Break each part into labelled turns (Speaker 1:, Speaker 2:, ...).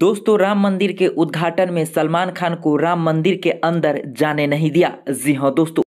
Speaker 1: दोस्तों राम मंदिर के उद्घाटन में सलमान खान को राम मंदिर के अंदर जाने नहीं दिया जी हाँ दोस्तों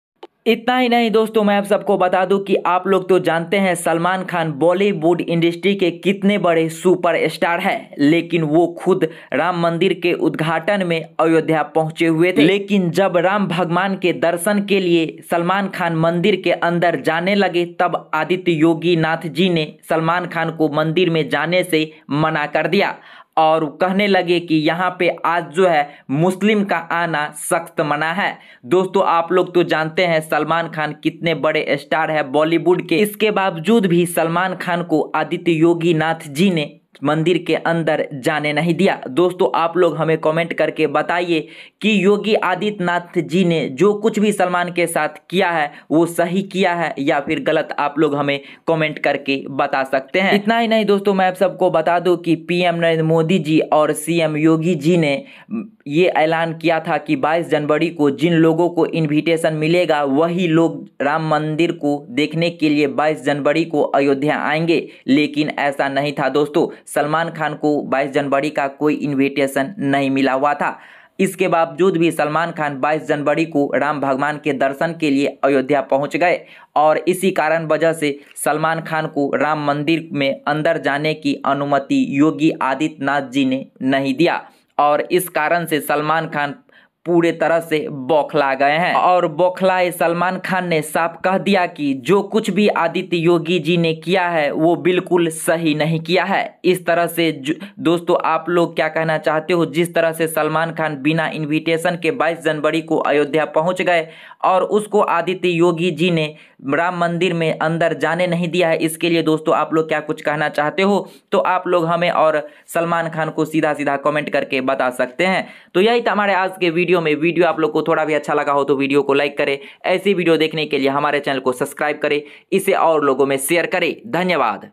Speaker 1: इतना ही नहीं दोस्तों मैं आप सबको बता दूं कि आप लोग तो जानते हैं सलमान खान बॉलीवुड इंडस्ट्री के कितने बड़े सुपरस्टार हैं लेकिन वो खुद राम मंदिर के उद्घाटन में अयोध्या पहुंचे हुए थे लेकिन जब राम भगवान के दर्शन के लिए सलमान खान मंदिर के अंदर जाने लगे तब आदित्य योगी नाथ जी ने सलमान खान को मंदिर में जाने से मना कर दिया और कहने लगे कि यहाँ पे आज जो है मुस्लिम का आना सख्त मना है दोस्तों आप लोग तो जानते हैं सलमान खान कितने बड़े स्टार है बॉलीवुड के इसके बावजूद भी सलमान खान को आदित्य योगी नाथ जी ने मंदिर के अंदर जाने नहीं दिया दोस्तों आप लोग हमें कमेंट करके बताइए कि योगी आदित्यनाथ जी ने जो कुछ भी सलमान के साथ किया है वो सही किया है या फिर गलत आप लोग हमें कमेंट करके बता सकते हैं इतना ही नहीं दोस्तों मैं आप सबको बता दूं कि पीएम नरेंद्र मोदी जी और सीएम योगी जी ने ये ऐलान किया था कि 22 जनवरी को जिन लोगों को इन्विटेशन मिलेगा वही लोग राम मंदिर को देखने के लिए 22 जनवरी को अयोध्या आएंगे लेकिन ऐसा नहीं था दोस्तों सलमान खान को 22 जनवरी का कोई इन्विटेशन नहीं मिला हुआ था इसके बावजूद भी सलमान खान 22 जनवरी को राम भगवान के दर्शन के लिए अयोध्या पहुंच गए और इसी कारण वजह से सलमान खान को राम मंदिर में अंदर जाने की अनुमति योगी आदित्यनाथ जी ने नहीं दिया और इस कारण से सलमान खान पूरे तरह से बौखला गए हैं और बौखलाए सलमान खान ने साफ कह दिया कि जो कुछ भी आदित्य योगी जी ने किया है वो बिल्कुल सही नहीं किया है इस तरह से दोस्तों आप लोग क्या कहना चाहते हो जिस तरह से सलमान खान बिना इनविटेशन के 22 जनवरी को अयोध्या पहुंच गए और उसको आदित्य योगी जी ने राम मंदिर में अंदर जाने नहीं दिया है इसके लिए दोस्तों आप लोग क्या कुछ कहना चाहते हो तो आप लोग हमें और सलमान खान को सीधा सीधा कॉमेंट करके बता सकते हैं तो यही था हमारे आज के वीडियो वीडियो में वीडियो आप लोग को थोड़ा भी अच्छा लगा हो तो वीडियो को लाइक करें ऐसी वीडियो देखने के लिए हमारे चैनल को सब्सक्राइब करें इसे और लोगों में शेयर करें धन्यवाद